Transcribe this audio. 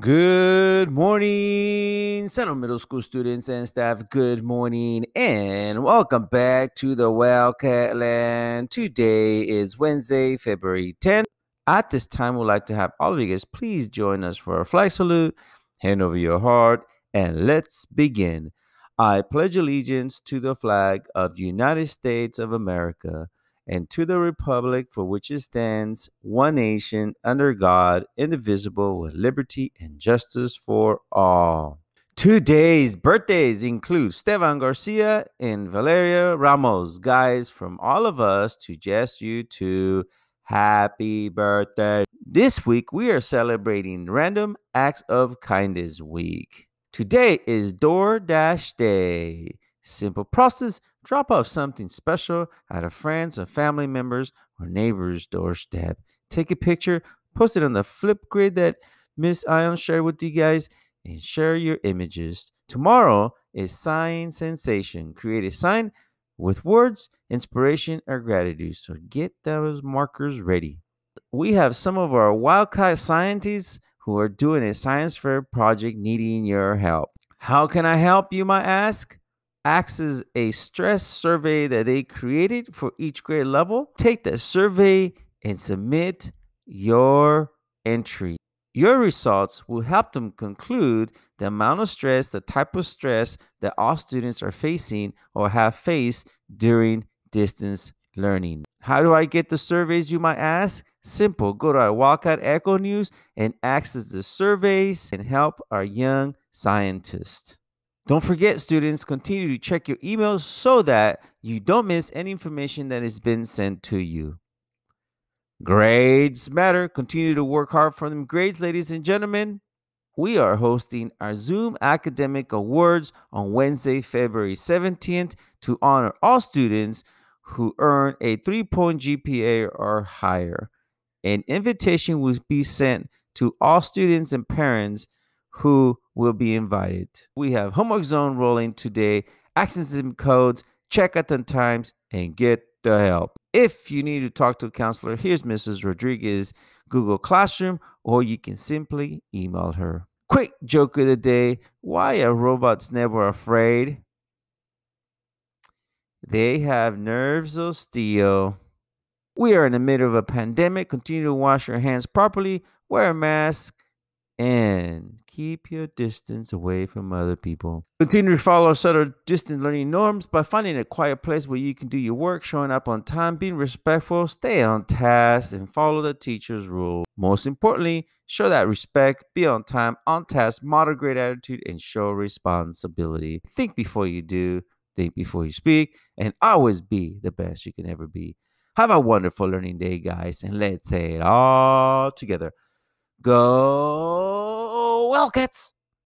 Good morning, Central Middle School students and staff. Good morning, and welcome back to the Wildcat Land. Today is Wednesday, February 10th. At this time, we'd like to have all of you guys please join us for a flag salute, hand over your heart, and let's begin. I pledge allegiance to the flag of the United States of America and to the republic for which it stands, one nation, under God, indivisible, with liberty and justice for all. Today's birthdays include Stevan Garcia and Valeria Ramos. Guys, from all of us to just you two, happy birthday. This week, we are celebrating Random Acts of Kindness Week. Today is DoorDash Day. Simple process drop off something special at a friend's or family member's or neighbor's doorstep. Take a picture, post it on the Flipgrid that Miss Ion shared with you guys, and share your images. Tomorrow is Sign Sensation. Create a sign with words, inspiration, or gratitude. So get those markers ready. We have some of our wildcat scientists who are doing a science fair project needing your help. How can I help, you might ask? acts as a stress survey that they created for each grade level. Take the survey and submit your entry. Your results will help them conclude the amount of stress, the type of stress that all students are facing or have faced during distance learning. How do I get the surveys, you might ask? Simple. Go to our Wildcat Echo News and access the surveys and help our young scientists. Don't forget, students, continue to check your emails so that you don't miss any information that has been sent to you. Grades matter. Continue to work hard for them. Grades, ladies and gentlemen. We are hosting our Zoom Academic Awards on Wednesday, February 17th to honor all students who earn a 3.0 point GPA or higher. An invitation will be sent to all students and parents who will be invited. We have Homework Zone rolling today, accents and codes, the times, and get the help. If you need to talk to a counselor, here's Mrs. Rodriguez Google Classroom, or you can simply email her. Quick joke of the day why are robots never afraid? They have nerves of steel. We are in the middle of a pandemic. Continue to wash your hands properly, wear a mask, and keep your distance away from other people. Continue to follow subtle distance learning norms by finding a quiet place where you can do your work, showing up on time, being respectful, stay on task, and follow the teacher's rules. Most importantly, show that respect, be on time, on task, moderate great attitude, and show responsibility. Think before you do, think before you speak, and always be the best you can ever be. Have a wonderful learning day, guys, and let's say it all together. Go Wildcats!